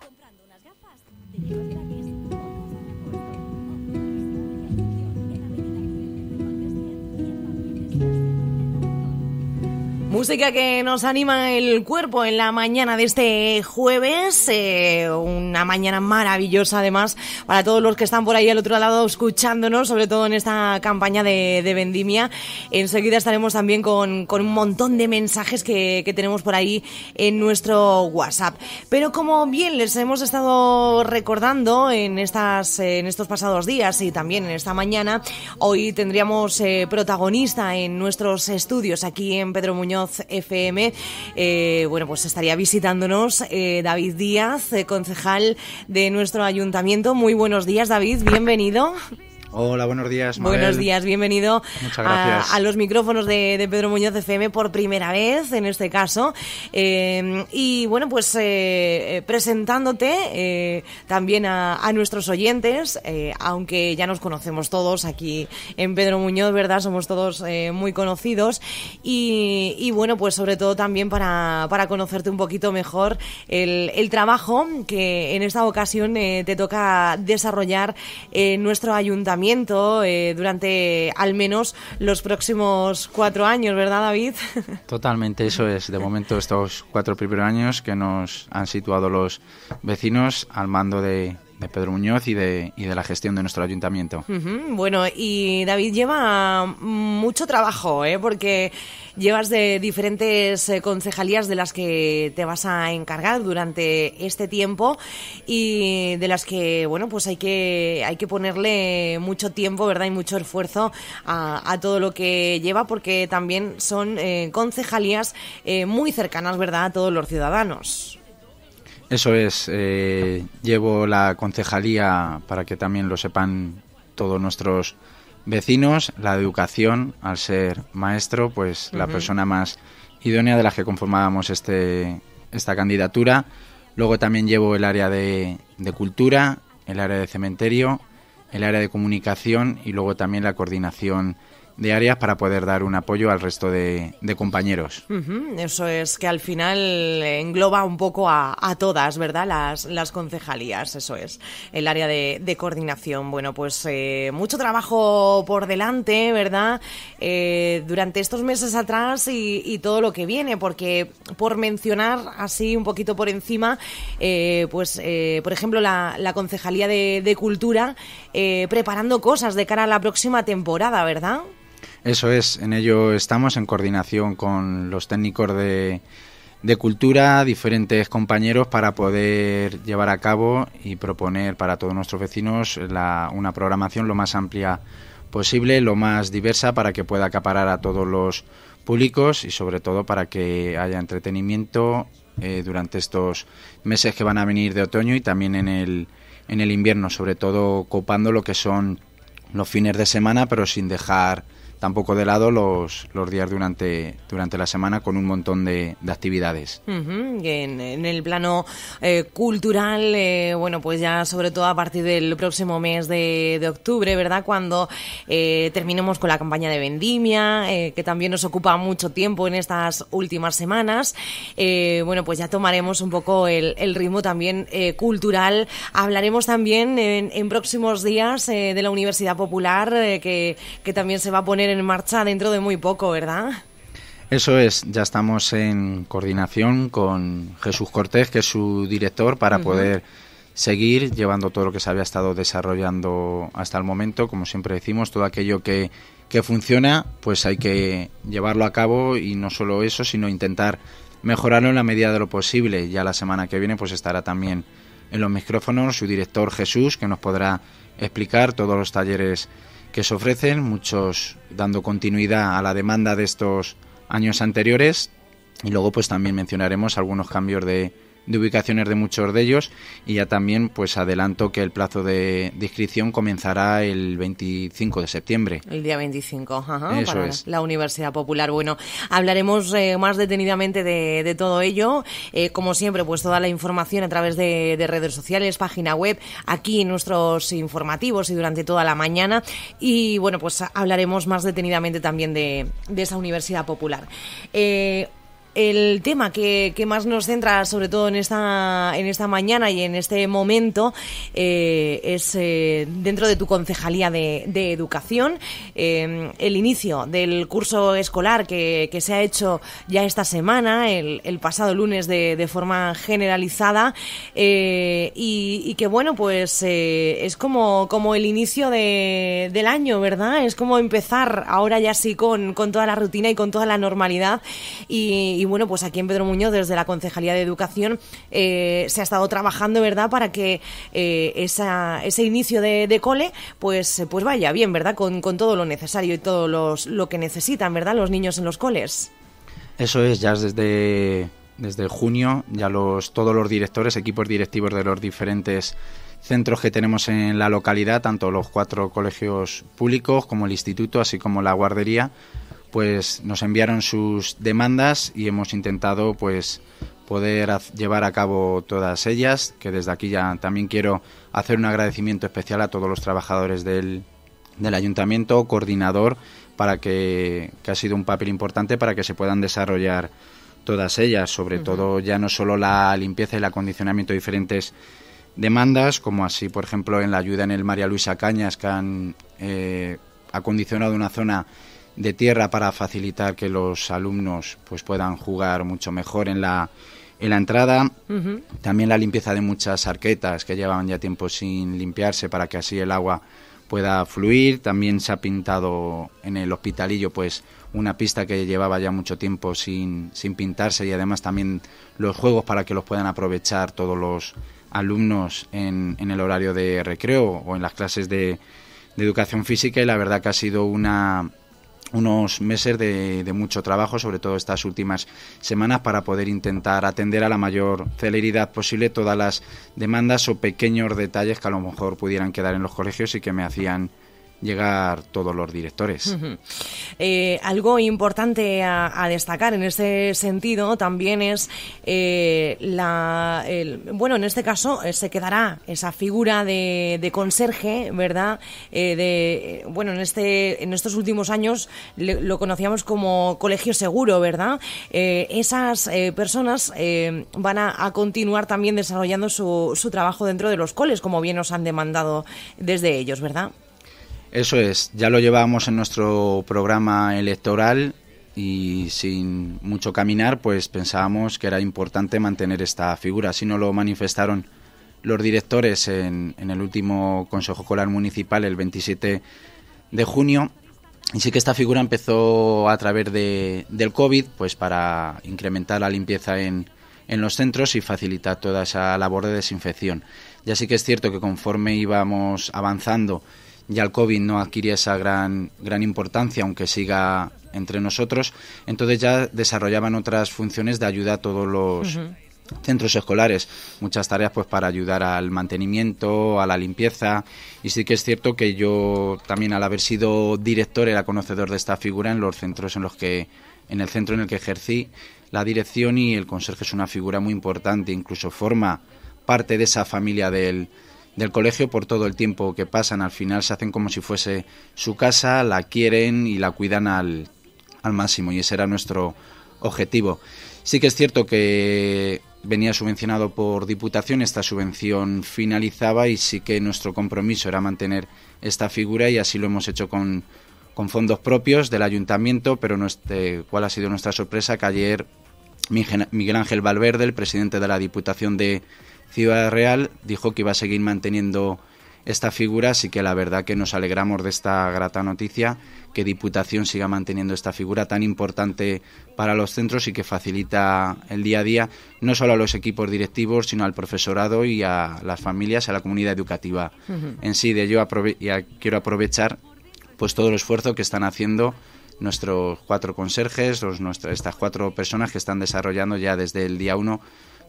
Comprando unas gafas Música que nos anima el cuerpo en la mañana de este jueves, eh, una mañana maravillosa además para todos los que están por ahí al otro lado escuchándonos, sobre todo en esta campaña de, vendimia. Enseguida estaremos también con, un montón de mensajes que, tenemos por ahí en nuestro WhatsApp. Pero como bien les hemos estado recordando en, estas, en estos pasados días y también en esta mañana, hoy tendríamos eh, protagonista en nuestros estudios aquí en Pedro Muñoz FM. Eh, bueno, pues estaría visitándonos eh, David Díaz, eh, concejal de nuestro ayuntamiento. Muy buenos días, David. Bienvenido. Hola, buenos días. Buenos días, bienvenido a, los micrófonos de, Pedro Muñoz FM por primera vez en este caso. Eh, y bueno, pues eh, eh, presentándote también a, nuestros oyentes, aunque ya nos conocemos todos aquí en Pedro Muñoz, ¿verdad? Somos todos muy conocidos. Y, bueno, pues sobre todo también para, conocerte un poquito mejor el, el, trabajo que en esta ocasión te toca desarrollar en nuestro ayuntamiento eh, durante al menos los próximos cuatro años, ¿verdad, David? Totalmente, eso es. De momento, estos cuatro primeros años que nos han situado los vecinos al mando de, Pedro Muñoz y de, y de la gestión de nuestro ayuntamiento. Bueno, y David lleva mucho trabajo, ¿eh? porque llevas de diferentes eh, concejalías de las que te vas a encargar durante este tiempo y de las que, bueno, pues hay que, hay que ponerle mucho tiempo, ¿verdad? Y mucho esfuerzo a, todo lo que lleva, porque también son eh, concejalías eh, muy cercanas, ¿verdad?, a todos los ciudadanos. Eso es, eh, llevo la concejalía para que también lo sepan todos nuestros vecinos, la educación, al ser maestro, pues la persona más idónea de la que conformábamos este, esta candidatura. Luego también llevo el área de, de cultura, el área de cementerio, el área de comunicación y luego también la coordinación de áreas para poder dar un apoyo al resto de, compañeros. Eso es que al final engloba un poco a, todas, ¿verdad? Las, las, concejalías, eso es, el área de, coordinación. Bueno, pues eh, mucho trabajo por delante, ¿verdad? Eh, durante estos meses atrás y, todo lo que viene, porque por mencionar así un poquito por encima, eh, pues por ejemplo la, concejalía de, de cultura preparando cosas de cara a la próxima temporada, ¿verdad? Eso es, en ello estamos en coordinación con los técnicos de, cultura, diferentes compañeros para poder llevar a cabo y proponer para todos nuestros vecinos una programación lo más amplia posible, lo más diversa para que pueda acaparar a todos los públicos y sobre todo para que haya entretenimiento eh, durante estos meses que van a venir de otoño y también en el, en el invierno, sobre todo copando lo que son los fines de semana pero sin dejar tampoco de lado los, los días durante, durante la semana con un montón de, actividades. en, el plano eh, cultural, eh, bueno, pues ya sobre todo a partir del próximo mes de, octubre, ¿verdad? Cuando eh, terminemos con la campaña de vendimia, que también nos ocupa mucho tiempo en estas últimas semanas, bueno, pues ya tomaremos un poco el, ritmo también cultural. Hablaremos también en, próximos días de la Universidad Popular, que, que también se va a poner en en marcha dentro de muy poco, ¿verdad? Eso es, ya estamos en coordinación con Jesús Cortés, que es su director, para poder seguir llevando todo lo que se había estado desarrollando hasta el momento. Como siempre decimos, todo aquello que, que funciona, pues hay que llevarlo a cabo y no solo eso, sino intentar mejorarlo en la medida de lo posible. Ya la semana que viene pues estará también en los micrófonos su director Jesús, que nos podrá explicar todos los talleres que se ofrecen, muchos dando continuidad a la demanda de estos años anteriores y luego pues también mencionaremos algunos cambios de, de ubicaciones de muchos de ellos y ya también pues adelanto que el plazo de, inscripción comenzará el 25 de septiembre. El día 25, ajá, para la Universidad Popular. Bueno, hablaremos eh, más detenidamente de, todo ello. Eh, como siempre, pues toda la información a través de, redes sociales, página web, aquí en nuestros informativos y durante toda la mañana. Y bueno, pues hablaremos más detenidamente también de, esa Universidad Popular. Eh, el tema que, más nos centra, sobre todo en esta, en esta mañana y en este momento, eh, es eh, dentro de tu concejalía de, educación, eh, el inicio del curso escolar que, se ha hecho ya esta semana, el, pasado lunes de, forma generalizada, y, que bueno, pues es como, como el inicio del año, ¿verdad? Es como empezar ahora ya sí con, con toda la rutina y con toda la normalidad. y y bueno, pues aquí en Pedro Muñoz, desde la Concejalía de Educación, eh, se ha estado trabajando, ¿verdad?, para que eh, ese inicio de, cole, pues, pues vaya bien, ¿verdad?, con, todo lo necesario y todo los, lo que necesitan, ¿verdad?, los niños en los coles. Eso es, ya desde, desde junio, ya los, todos los directores, equipos directivos de los diferentes centros que tenemos en la localidad, tanto los cuatro colegios públicos como el instituto, así como la guardería, pues nos enviaron sus demandas y hemos intentado pues poder llevar a cabo todas ellas, que desde aquí ya también quiero hacer un agradecimiento especial a todos los trabajadores del, ayuntamiento, coordinador, para que, que, ha sido un papel importante para que se puedan desarrollar todas ellas, sobre todo ya no solo la limpieza y el acondicionamiento de diferentes demandas, como así, por ejemplo, en la ayuda en el María Luisa Cañas, que han eh, acondicionado una zona de tierra para facilitar que los alumnos pues puedan jugar mucho mejor en la en la entrada, también la limpieza de muchas arquetas que llevaban ya tiempo sin limpiarse para que así el agua pueda fluir. También se ha pintado en el hospitalillo pues una pista que llevaba ya mucho tiempo sin, sin pintarse y además también los juegos para que los puedan aprovechar todos los alumnos en, en el horario de recreo o en las clases de educación física y la verdad que ha sido una, unos meses de, mucho trabajo, sobre todo estas últimas semanas, para poder intentar atender a la mayor celeridad posible todas las demandas o pequeños detalles que a lo mejor pudieran quedar en los colegios y que me hacían llegar todos los directores. Eh, algo importante a, destacar en ese sentido también es eh, la, bueno, en este caso eh, se quedará esa figura de, conserje, ¿verdad? de, bueno, en este, en estos últimos años lo conocíamos como colegio seguro, ¿verdad? esas personas van a, continuar también desarrollando su trabajo dentro de los coles, como bien nos han demandado desde ellos, ¿verdad? Eso es, ya lo llevábamos en nuestro programa electoral y sin mucho caminar, pues pensábamos que era importante mantener esta figura. Así no lo manifestaron los directores en, el último Consejo Escolar Municipal el 27 de junio. Y sí que esta figura empezó a través del COVID, pues para incrementar la limpieza en, en los centros y facilitar toda esa labor de desinfección. Ya sí que es cierto que conforme íbamos avanzando ya el COVID no adquiría esa gran, gran importancia, aunque siga entre nosotros, entonces ya desarrollaban otras funciones de ayuda a todos los... centros escolares, muchas tareas pues para ayudar al mantenimiento, a la limpieza y sí que es cierto que yo también al haber sido director era conocedor de esta figura en los centros en los que en el centro en el que ejercí la dirección y el conserje es una figura muy importante, incluso forma parte de esa familia del del colegio por todo el tiempo que pasan. Al final se hacen como si fuese su casa, la quieren y la cuidan al, al máximo y ese era nuestro objetivo. Sí que es cierto que venía subvencionado por Diputación, esta subvención finalizaba y sí que nuestro compromiso era mantener esta figura y así lo hemos hecho con, con fondos propios del ayuntamiento, pero no este, cuál ha sido nuestra sorpresa que ayer Miguel Ángel Valverde, el presidente de la Diputación de, Ciudad Real dijo que iba a seguir manteniendo esta figura, así que la verdad que nos alegramos de esta grata noticia, que Diputación siga manteniendo esta figura tan importante para los centros y que facilita el día a día no solo a los equipos directivos, sino al profesorado y a las familias, a la comunidad educativa en sí. De ello quiero aprovechar pues todo el esfuerzo que están haciendo nuestros cuatro conserjes, estas cuatro personas que están desarrollando ya desde el día 1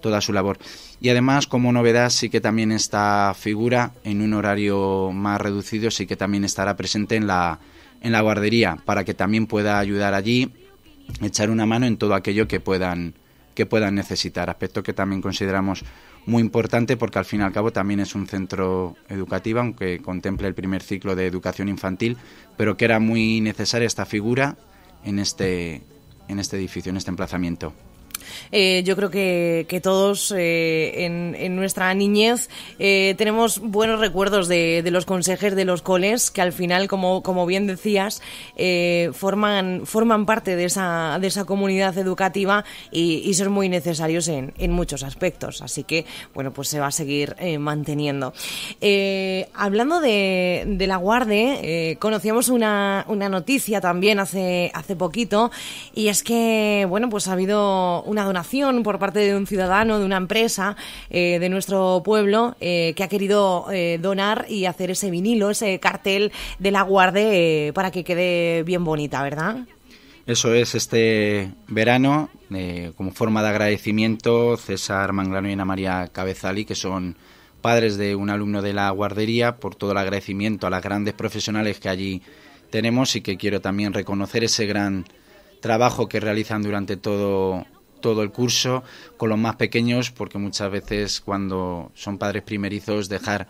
toda su labor. Y además, como novedad, sí que también esta figura, en un horario más reducido, sí que también estará presente en la, en la guardería, para que también pueda ayudar allí, echar una mano en todo aquello que puedan, que puedan necesitar. Aspecto que también consideramos muy importante porque al fin y al cabo también es un centro educativo, aunque contemple el primer ciclo de educación infantil, pero que era muy necesaria esta figura en este, en este edificio, en este emplazamiento. Eh, yo creo que, todos eh, en, nuestra niñez eh, tenemos buenos recuerdos de, los consejeros de los coles que al final, como, como bien decías, forman, forman parte de esa, de esa comunidad educativa y, son muy necesarios en, en, muchos aspectos. Así que, bueno, pues se va a seguir manteniendo. hablando de, la guarde, conocíamos una, noticia también hace, hace poquito y es que, bueno, pues ha habido una donación por parte de un ciudadano, de una empresa eh, de nuestro pueblo eh, que ha querido eh, donar y hacer ese vinilo, ese cartel de la guarde para que quede bien bonita, ¿verdad? Eso es este verano, como forma de agradecimiento, César Manglano y Ana María Cabezali, que son padres de un alumno de la guardería, por todo el agradecimiento a las grandes profesionales que allí tenemos y que quiero también reconocer ese gran trabajo que realizan durante todo todo el curso con los más pequeños, porque muchas veces cuando son padres primerizos dejar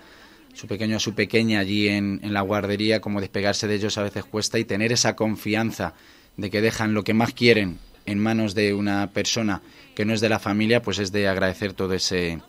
su pequeño a su pequeña allí en, en la guardería, como despegarse de ellos a veces cuesta y tener esa confianza de que dejan lo que más quieren en manos de una persona que no es de la familia, pues es de agradecer todo ese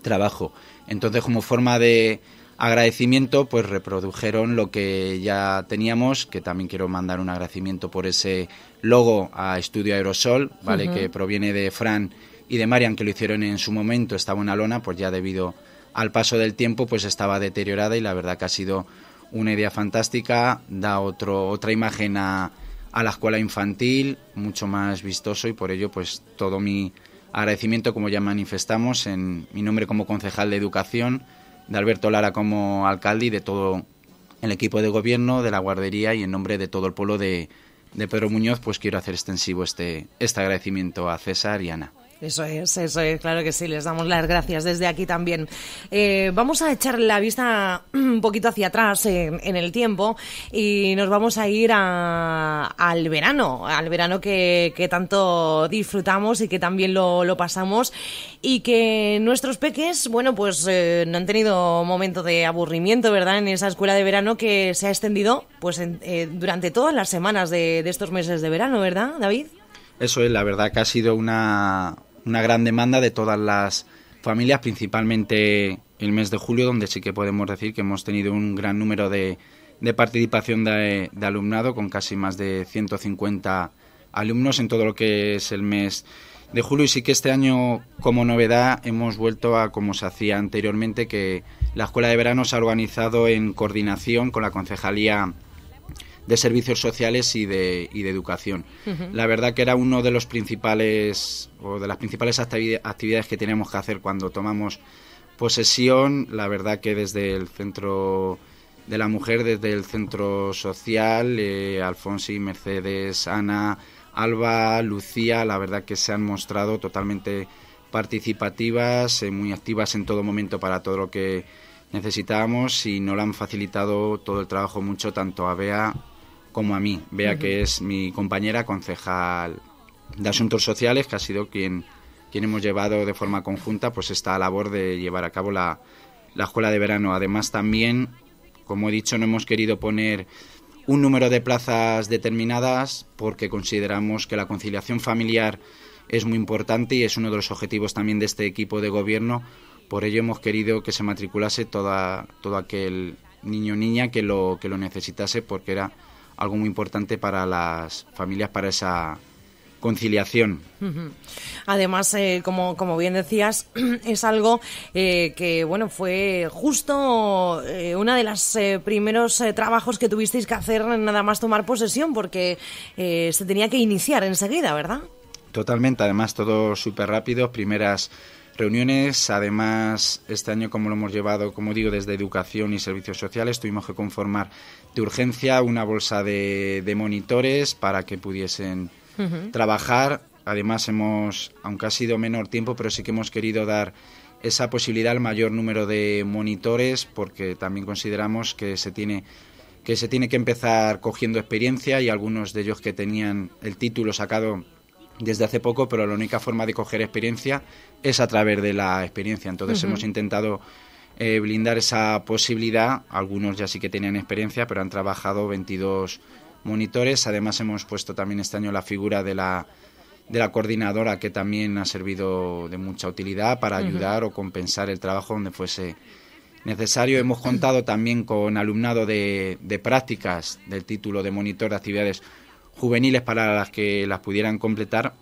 trabajo. Entonces, como forma de, agradecimiento, pues reprodujeron lo que ya teníamos, que también quiero mandar un agradecimiento por ese logo a Estudio Aerosol, ¿vale? Que proviene de Fran y de Marian, que lo hicieron en su momento, estaba una lona, pues ya debido al paso del tiempo, pues estaba deteriorada y la verdad que ha sido una idea fantástica, da otro, otra imagen a la escuela infantil, mucho más vistoso y por ello, pues todo mi agradecimiento, como ya manifestamos, en mi nombre como concejal de educación, de Alberto Lara como alcalde y de todo el equipo de gobierno, de la guardería y en nombre de todo el pueblo de, Pedro Muñoz, pues quiero hacer extensivo este, este agradecimiento a César y Ana. Eso es, eso es, claro que sí, les damos las gracias desde aquí también. Eh, vamos a echar la vista un poquito hacia atrás en, el tiempo y nos vamos a ir al verano, al verano que, que, tanto disfrutamos y que también lo, lo, pasamos y que nuestros peques, bueno, pues eh, no han tenido momento de aburrimiento, ¿verdad? En esa escuela de verano que se ha extendido pues eh, durante todas las semanas de, de estos meses de verano, ¿verdad, David? Eso es, la verdad que ha sido una, una gran demanda de todas las familias, principalmente el mes de julio, donde sí que podemos decir que hemos tenido un gran número de, de participación de, de, alumnado, con casi más de 150 alumnos en todo lo que es el mes de julio. Y sí que este año, como novedad, hemos vuelto a como se hacía anteriormente, que la Escuela de Verano se ha organizado en coordinación con la Concejalía de servicios sociales y de, y de educación. La verdad que era uno de los principales o de las principales actividades que teníamos que hacer cuando tomamos posesión. La verdad que desde el centro de la mujer, desde el centro social, eh, Alfonsi, Mercedes, Ana, Alba, Lucía, la verdad que se han mostrado totalmente participativas, eh, muy activas en todo momento para todo lo que necesitábamos y no lo han facilitado todo el trabajo mucho tanto a Bea como a mí, Vea que es mi compañera concejal de Asuntos Sociales, que ha sido quien, quien hemos llevado de forma conjunta pues esta labor de llevar a cabo la, escuela de verano. Además, también, como he dicho, no hemos querido poner un número de plazas determinadas porque consideramos que la conciliación familiar es muy importante y es uno de los objetivos también de este equipo de gobierno. Por ello hemos querido que se matriculase toda, todo aquel niño o niña que lo, que lo necesitase porque era algo muy importante para las familias, para esa conciliación. Además, eh, como, bien decías, es algo eh, que bueno fue justo eh, una de los primeros trabajos que tuvisteis que hacer nada más tomar posesión, porque se tenía que iniciar enseguida, ¿verdad? Totalmente, además todo súper rápido, primeras Reuniones, además, este año como lo hemos llevado, como digo, desde educación y servicios sociales, tuvimos que conformar de urgencia una bolsa de, monitores para que pudiesen trabajar. Además, hemos, aunque ha sido menor tiempo, pero sí que hemos querido dar esa posibilidad al mayor número de monitores porque también consideramos que se tiene que se tiene que empezar cogiendo experiencia y algunos de ellos que tenían el título sacado desde hace poco, pero la única forma de coger experiencia es a través de la experiencia. Entonces hemos intentado eh, blindar esa posibilidad. Algunos ya sí que tenían experiencia, pero han trabajado 22 monitores. Además hemos puesto también este año la figura de la, de la coordinadora que también ha servido de mucha utilidad para ayudar o compensar el trabajo donde fuese necesario. Hemos contado también con alumnado de, de prácticas del título de monitor de actividades juveniles para las que las pudieran completar.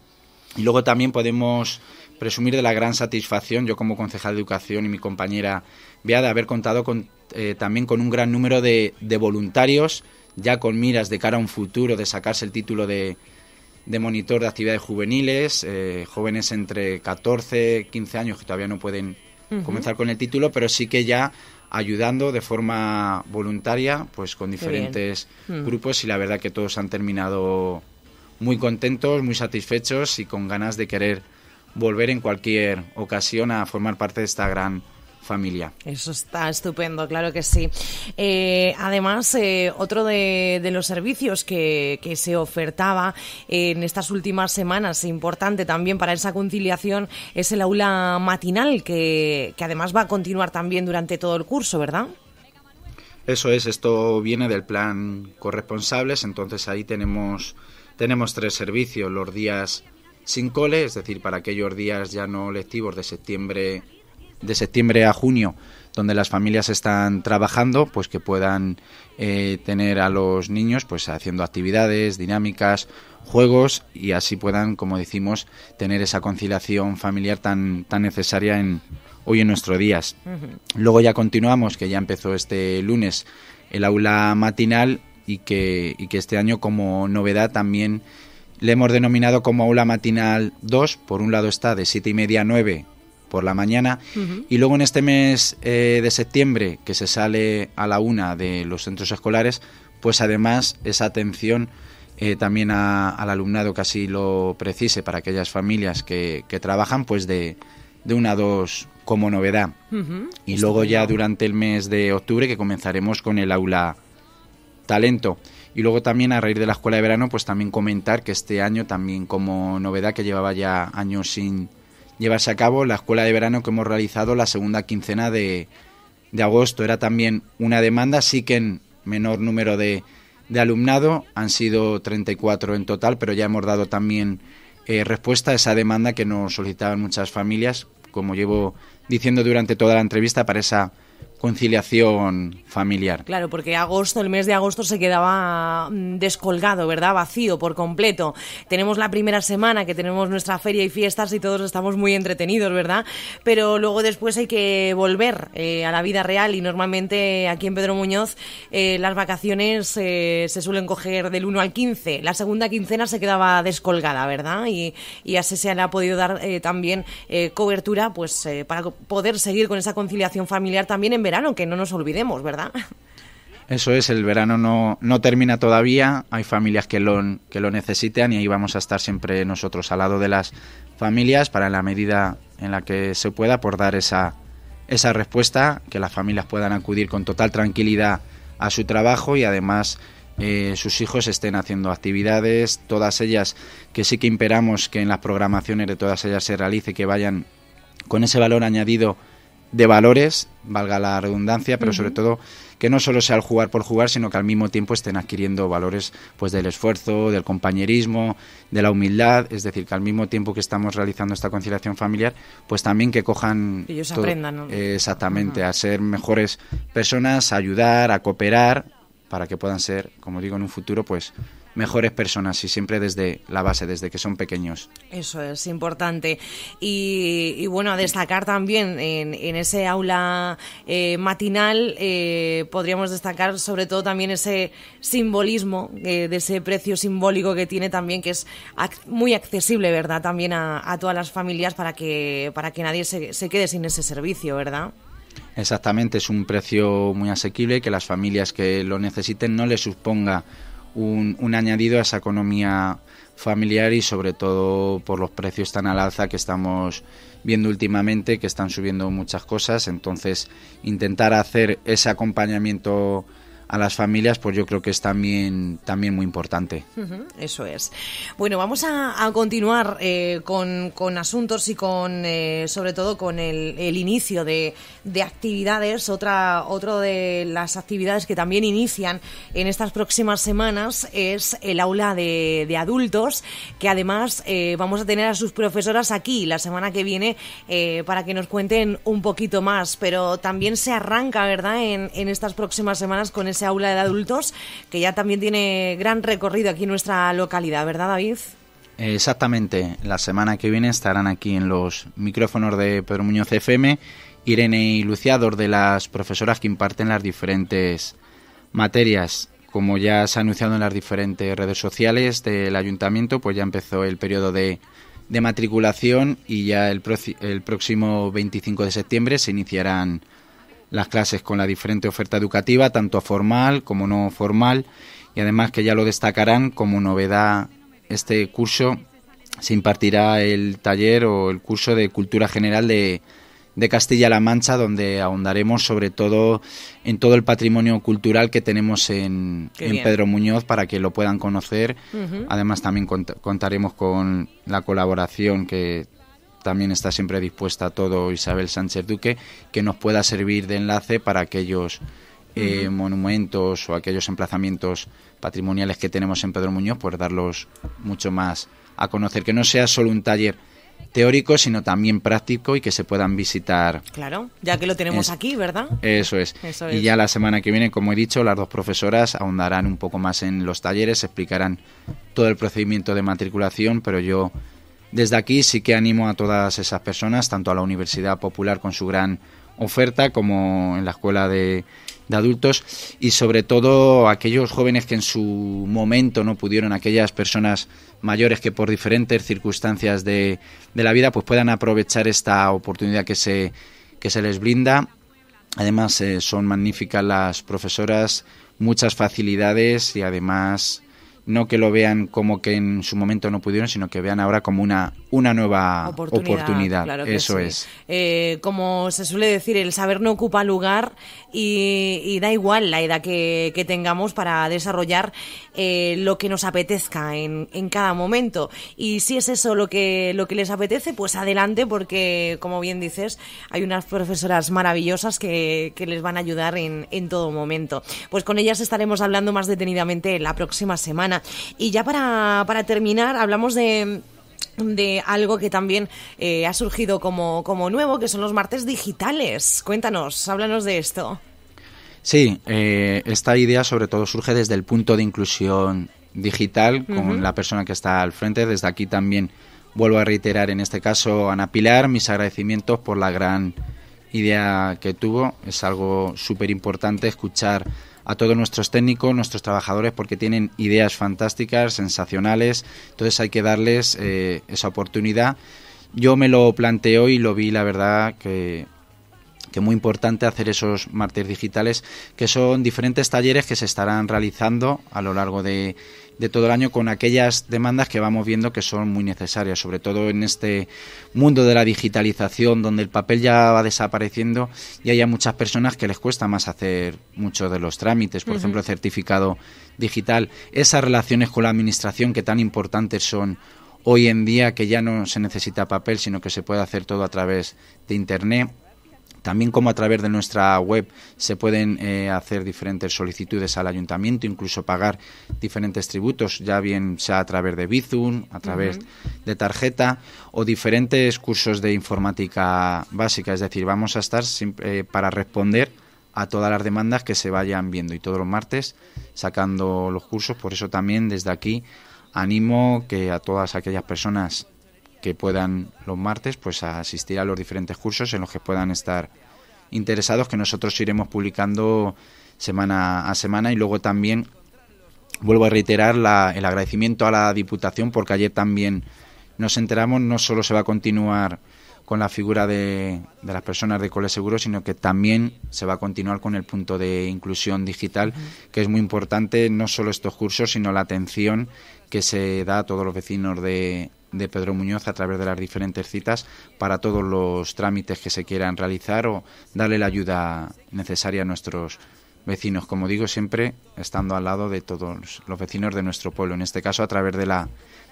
Y luego también podemos presumir de la gran satisfacción, yo como concejal de educación y mi compañera Bea, de haber contado eh, también con un gran número de, voluntarios, ya con miras de cara a un futuro, de sacarse el título de, de monitor de actividades juveniles, eh, jóvenes entre 14, 15 años que todavía no pueden comenzar con el título, pero sí que ya ayudando de forma voluntaria, pues con diferentes hmm. grupos y la verdad que todos han terminado muy contentos, muy satisfechos y con ganas de querer volver en cualquier ocasión a formar parte de esta gran familia. Eso está estupendo, claro que sí. Eh, además, eh, otro de, los servicios que, se ofertaba en estas últimas semanas, importante también para esa conciliación, es el aula matinal, que, que además va a continuar también durante todo el curso, ¿verdad? Eso es, esto viene del plan corresponsables, entonces ahí tenemos, tenemos tres servicios, los días sin cole, es decir, para aquellos días ya no lectivos de septiembre de septiembre a junio, donde las familias están trabajando, pues que puedan eh, tener a los niños pues haciendo actividades, dinámicas, juegos y así puedan, como decimos, tener esa conciliación familiar tan, tan necesaria en, hoy en nuestros días. Luego ya continuamos, que ya empezó este lunes el aula matinal y que, y que este año como novedad también le hemos denominado como aula matinal 2. Por un lado está de 7 y media a 9 por la mañana. Y luego en este mes eh, de septiembre, que se sale a la una de los centros escolares, pues además esa atención eh, también al alumnado casi lo precise para aquellas familias que, trabajan, pues de, una a dos como novedad. Y luego ya durante el mes de octubre que comenzaremos con el aula talento. Y luego también a raíz de la escuela de verano, pues también comentar que este año también como novedad que llevaba ya años sin, llevarse a cabo la escuela de verano que hemos realizado la segunda quincena de, agosto. Era también una demanda, sí que en menor número de, alumnado, han sido 34 en total, pero ya hemos dado también eh, respuesta a esa demanda que nos solicitaban muchas familias, como llevo diciendo durante toda la entrevista, para esa conciliación familiar. Claro, porque agosto, el mes de agosto se quedaba mm, descolgado, ¿verdad? Vacío por completo. Tenemos la primera semana que tenemos nuestra feria y fiestas y todos estamos muy entretenidos, ¿verdad? Pero luego después hay que volver eh, a la vida real y normalmente aquí en Pedro Muñoz eh, las vacaciones eh, se suelen coger del 1 al 15. La segunda quincena se quedaba descolgada, ¿verdad? Y, y así se le ha podido dar también cobertura pues para poder seguir con esa conciliación familiar también en verano, que no nos olvidemos, ¿verdad? Eso es, el verano no, no termina todavía, hay familias que lo, que lo necesitan y ahí vamos a estar siempre nosotros al lado de las familias para en la medida en la que se pueda por dar esa, esa respuesta, que las familias puedan acudir con total tranquilidad a su trabajo y además eh, sus hijos estén haciendo actividades, todas ellas que sí que imperamos que en las programaciones de todas ellas se realice, que vayan con ese valor añadido de valores, valga la redundancia, pero sobre todo que no solo sea el jugar por jugar, sino que al mismo tiempo estén adquiriendo valores pues del esfuerzo, del compañerismo, de la humildad, es decir, que al mismo tiempo que estamos realizando esta conciliación familiar, pues también que cojan ellos aprendan ¿no? exactamente a ser mejores personas, a ayudar, a cooperar para que puedan ser, como digo, en un futuro pues mejores personas y siempre desde la base, desde que son pequeños. Eso es importante. Y, bueno, a destacar también en, ese aula eh, matinal, eh, podríamos destacar sobre todo también ese simbolismo, eh, de ese precio simbólico que tiene también, que es muy accesible, ¿verdad? También a, todas las familias para que, para que nadie se, se quede sin ese servicio, ¿verdad? Exactamente, es un precio muy asequible que las familias que lo necesiten no les suponga un, un añadido a esa economía familiar y sobre todo por los precios tan al alza que estamos viendo últimamente, que están subiendo muchas cosas. Entonces, intentar hacer ese acompañamiento a las familias, pues yo creo que es también, también muy importante. eso es. Bueno, vamos a, continuar eh, con, con, asuntos y con, eh, sobre todo, con el, el inicio de, de, actividades. Otra, otro de las actividades que también inician en estas próximas semanas es el aula de, de adultos, que además eh, vamos a tener a sus profesoras aquí la semana que viene para que nos cuenten un poquito más. Pero también se arranca, ¿verdad?, en, en estas próximas semanas con aula de adultos que ya también tiene gran recorrido aquí en nuestra localidad, ¿verdad, David? Exactamente, la semana que viene estarán aquí en los micrófonos de Pedro Muñoz FM Irene y Lucía, de las profesoras que imparten las diferentes materias. Como ya se ha anunciado en las diferentes redes sociales del ayuntamiento, pues ya empezó el periodo de, de matriculación y ya el, el próximo 25 de septiembre se iniciarán las clases con la diferente oferta educativa, tanto formal como no formal, y además que ya lo destacarán como novedad este curso se impartirá el taller o el curso de Cultura General de, de Castilla-La Mancha, donde ahondaremos sobre todo en todo el patrimonio cultural que tenemos en, en Pedro Muñoz para que lo puedan conocer. Además, también contaremos con la colaboración que también está siempre dispuesta a todo Isabel Sánchez Duque, que nos pueda servir de enlace para aquellos eh, monumentos o aquellos emplazamientos patrimoniales que tenemos en Pedro Muñoz, pues darlos mucho más a conocer, que no sea solo un taller teórico, sino también práctico y que se puedan visitar. Claro, ya que lo tenemos aquí, ¿verdad? eso es. Y ya la semana que viene, como he dicho, las dos profesoras ahondarán un poco más en los talleres, explicarán todo el procedimiento de matriculación, pero yo desde aquí sí que animo a todas esas personas, tanto a la Universidad Popular con su gran oferta como en la Escuela de, Adultos y sobre todo a aquellos jóvenes que en su momento no pudieron, aquellas personas mayores que por diferentes circunstancias de, la vida pues puedan aprovechar esta oportunidad que se, les brinda. Además eh, son magníficas las profesoras, muchas facilidades y además no que lo vean como que en su momento no pudieron, sino que vean ahora como una, una nueva oportunidad. Eso es. Eh, como se suele decir, el saber no ocupa lugar y, da igual la edad que, tengamos para desarrollar eh, lo que nos apetezca en, cada momento. Y si es eso lo que, lo que les apetece, pues adelante, porque como bien dices, hay unas profesoras maravillosas que, que les van a ayudar en, en todo momento. Pues con ellas estaremos hablando más detenidamente la próxima semana. Y ya para, para terminar, hablamos de algo que también eh, ha surgido como, nuevo, que son los martes digitales. Cuéntanos, háblanos de esto. Sí, eh, esta idea sobre todo surge desde el punto de inclusión digital con la persona que está al frente. Desde aquí también vuelvo a reiterar en este caso Ana Pilar mis agradecimientos por la gran idea que tuvo. Es algo súper importante escuchar a todos nuestros técnicos, nuestros trabajadores, porque tienen ideas fantásticas, sensacionales. Entonces hay que darles eh, esa oportunidad. Yo me lo planteo y lo vi, la verdad, que que muy importante hacer esos martes digitales, que son diferentes talleres que se estarán realizando a lo largo de, de todo el año con aquellas demandas que vamos viendo que son muy necesarias, sobre todo en este mundo de la digitalización donde el papel ya va desapareciendo y hay muchas personas que les cuesta más hacer muchos de los trámites, por ejemplo, el certificado digital, esas relaciones con la administración que tan importantes son hoy en día que ya no se necesita papel, sino que se puede hacer todo a través de internet también como a través de nuestra web se pueden eh, hacer diferentes solicitudes al ayuntamiento, incluso pagar diferentes tributos, ya bien sea a través de Bizum, a través de tarjeta o diferentes cursos de informática básica. Es decir, vamos a estar eh, para responder a todas las demandas que se vayan viendo y todos los martes sacando los cursos. Por eso también desde aquí animo que a todas aquellas personas que puedan los martes pues asistir a los diferentes cursos en los que puedan estar interesados que nosotros iremos publicando semana a semana y luego también vuelvo a reiterar el agradecimiento a la Diputación porque ayer también nos enteramos no solo se va a continuar con la figura de, de las personas de Cole Seguro, sino que también se va a continuar con el punto de inclusión digital, que es muy importante, no solo estos cursos, sino la atención que se da a todos los vecinos de, de Pedro Muñoz a través de las diferentes citas para todos los trámites que se quieran realizar o darle la ayuda necesaria a nuestros vecinos, como digo, siempre estando al lado de todos los vecinos de nuestro pueblo, en este caso a través de la,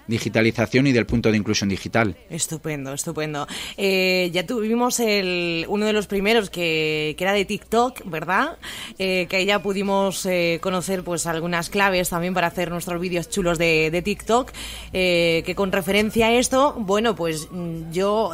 digitalización y del punto de inclusión digital. Estupendo, estupendo. Eh, ya tuvimos el, uno de los primeros que, era de TikTok, ¿verdad? Eh, que ahí ya pudimos eh, conocer pues algunas claves también para hacer nuestros vídeos chulos de, de TikTok. que con referencia a esto, bueno, pues mm, yo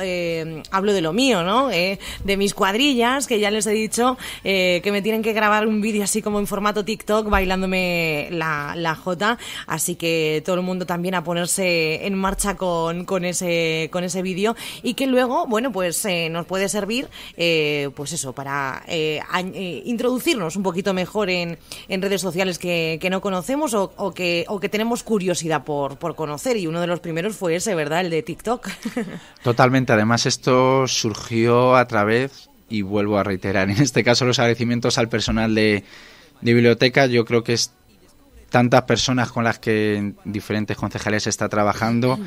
hablo de lo mío, ¿no? de mis cuadrillas, que ya les he dicho que me tienen que grabar un vídeo así como en formato TikTok bailándome la, la J. Así que todo el mundo también a ponerse en marcha con, con ese, con ese vídeo y que luego, bueno, pues eh, nos puede servir, eh, pues eso, para eh, introducirnos un poquito mejor en, en redes sociales que, no conocemos o, o, que, tenemos curiosidad por, conocer. Y uno de los primeros fue ese, ¿verdad? El de TikTok. Totalmente. Además, esto surgió a través, y vuelvo a reiterar, en este caso los agradecimientos al personal de, de biblioteca. Yo creo que es tantas personas con las que diferentes concejales está trabajando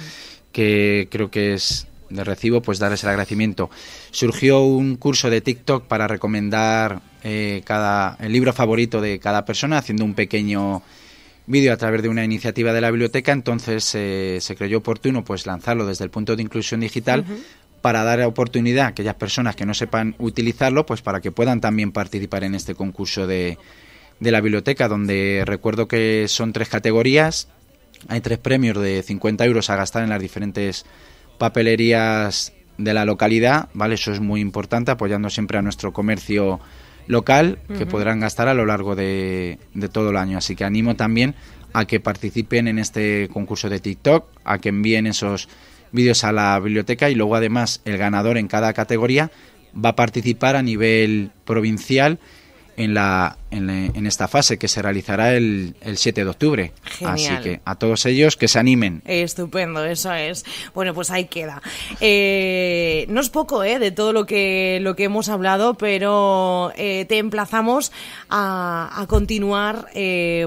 que creo que es de recibo pues darles el agradecimiento. Surgió un curso de TikTok para recomendar eh, cada, el libro favorito de cada persona haciendo un pequeño vídeo a través de una iniciativa de la biblioteca, entonces eh, se creyó oportuno pues lanzarlo desde el punto de inclusión digital para dar oportunidad a aquellas personas que no sepan utilizarlo, pues para que puedan también participar en este concurso de de la biblioteca, donde recuerdo que son tres categorías. Hay tres premios de 50 euros a gastar en las diferentes papelerías de la localidad, ¿vale? Eso es muy importante, apoyando siempre a nuestro comercio local, que podrán gastar a lo largo de, de todo el año. Así que animo también a que participen en este concurso de TikTok, a que envíen esos vídeos a la biblioteca y luego además el ganador en cada categoría va a participar a nivel provincial en la eh, en, esta fase que se realizará el, el 7 de octubre. Así que a todos ellos que se animen. Estupendo, eso es. Bueno, pues ahí queda. Eh, no es poco eh, de todo lo que, lo que hemos hablado, pero te emplazamos a, a continuar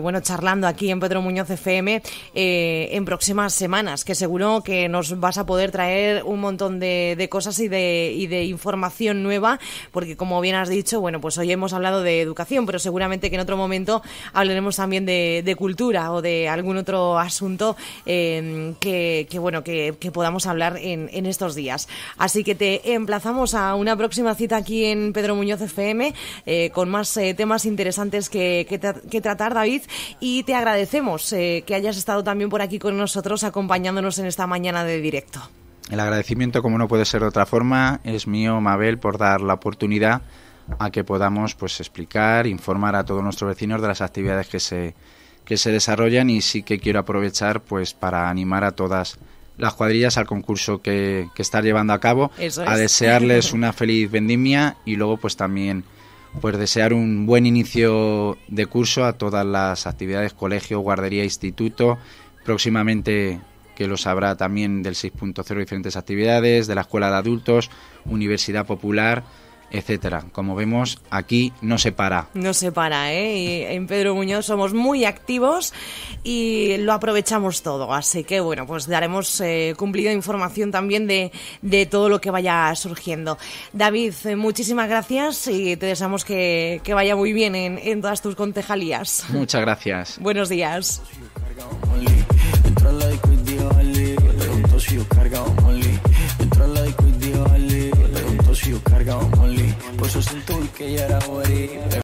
bueno, charlando aquí en Pedro Muñoz FM en próximas semanas, que seguro que nos vas a poder traer un montón de, cosas y de, y de información nueva, porque como bien has dicho, bueno, pues hoy hemos hablado de educación, pero seguramente que en otro momento hablaremos también de, cultura o de algún otro asunto em, que, bueno, que, podamos hablar en, estos días. Así que te emplazamos a una próxima cita aquí en Pedro Muñoz FM eh, con más eh, temas interesantes que, que, que, tratar, David, y te agradecemos eh, que hayas estado también por aquí con nosotros acompañándonos en esta mañana de directo. El agradecimiento, como no puede ser de otra forma, es mío, Mabel, por dar la oportunidad a que podamos pues explicar, informar a todos nuestros vecinos de las actividades que se, que se desarrollan y sí que quiero aprovechar pues para animar a todas las cuadrillas al concurso que, que está llevando a cabo, a desearles una feliz vendimia y luego pues también pues desear un buen inicio de curso a todas las actividades, colegio, guardería, instituto, próximamente que lo sabrá también del 6.0 diferentes actividades, de la escuela de adultos, universidad popular, etcétera. Como vemos, aquí no se para. No se para, ¿eh? en Pedro Muñoz somos muy activos y lo aprovechamos todo. Así que, bueno, pues daremos eh, cumplido cumplida información también de, de, todo lo que vaya surgiendo. David, eh, muchísimas gracias y te deseamos que, que vaya muy bien en, en, todas tus contejalías Muchas gracias. Buenos días. Sigo cargado con Lee, por eso siento que ya era morir.